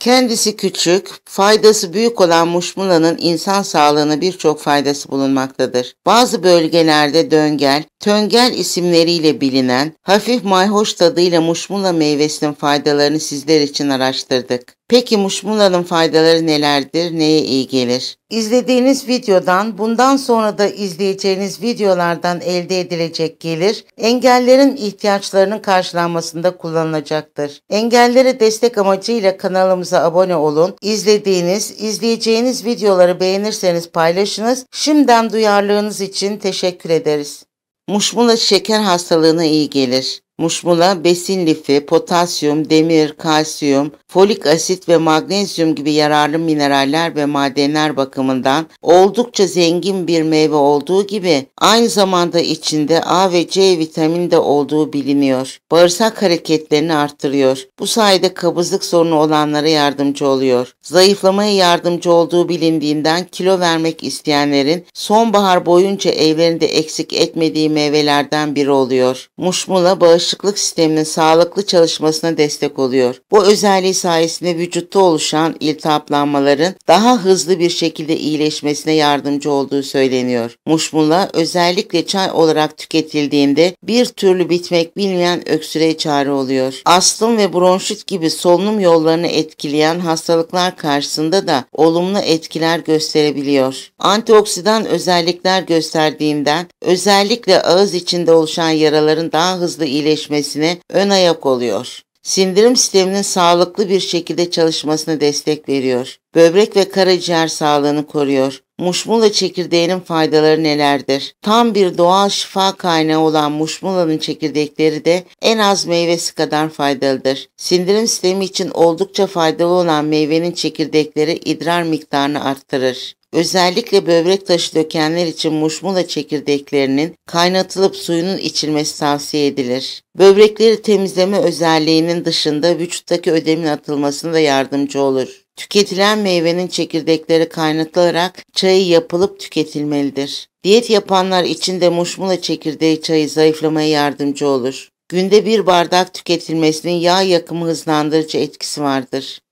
Kendisi küçük, faydası büyük olan muşmulanın insan sağlığına birçok faydası bulunmaktadır. Bazı bölgelerde döngel, Töngel isimleriyle bilinen, hafif mayhoş tadıyla muşmula meyvesinin faydalarını sizler için araştırdık. Peki muşmulanın faydaları nelerdir, neye iyi gelir? İzlediğiniz videodan, bundan sonra da izleyeceğiniz videolardan elde edilecek gelir, engellerin ihtiyaçlarının karşılanmasında kullanılacaktır. Engellere destek amacıyla kanalımıza abone olun, izlediğiniz, izleyeceğiniz videoları beğenirseniz paylaşınız, şimdiden duyarlılığınız için teşekkür ederiz muşmula şeker hastalığına iyi gelir. Muşmula besin lifi, potasyum, demir, kalsiyum, folik asit ve magnezyum gibi yararlı mineraller ve madenler bakımından oldukça zengin bir meyve olduğu gibi aynı zamanda içinde A ve C vitamini de olduğu biliniyor. Bağırsak hareketlerini artırıyor. Bu sayede kabızlık sorunu olanlara yardımcı oluyor. Zayıflamaya yardımcı olduğu bilindiğinden kilo vermek isteyenlerin sonbahar boyunca evlerinde eksik etmediği meyvelerden biri oluyor. Muşmula bağış bağışıklık sisteminin sağlıklı çalışmasına destek oluyor. Bu özelliği sayesinde vücutta oluşan iltihaplanmaların daha hızlı bir şekilde iyileşmesine yardımcı olduğu söyleniyor. Muşmula özellikle çay olarak tüketildiğinde bir türlü bitmek bilmeyen öksürüğe çare oluyor. Astım ve bronşit gibi solunum yollarını etkileyen hastalıklar karşısında da olumlu etkiler gösterebiliyor. Antioksidan özellikler gösterdiğinden özellikle ağız içinde oluşan yaraların daha hızlı iyileşmesine iyileşmesine ön ayak oluyor. Sindirim sisteminin sağlıklı bir şekilde çalışmasına destek veriyor. Böbrek ve karaciğer sağlığını koruyor. Muşmula çekirdeğinin faydaları nelerdir? Tam bir doğal şifa kaynağı olan muşmulanın çekirdekleri de en az meyvesi kadar faydalıdır. Sindirim sistemi için oldukça faydalı olan meyvenin çekirdekleri idrar miktarını arttırır. Özellikle böbrek taşı dökenler için muşmula çekirdeklerinin kaynatılıp suyunun içilmesi tavsiye edilir. Böbrekleri temizleme özelliğinin dışında vücuttaki ödemin atılmasına da yardımcı olur. Tüketilen meyvenin çekirdekleri kaynatılarak çayı yapılıp tüketilmelidir. Diyet yapanlar için de muşmula çekirdeği çayı zayıflamaya yardımcı olur. Günde bir bardak tüketilmesinin yağ yakımı hızlandırıcı etkisi vardır.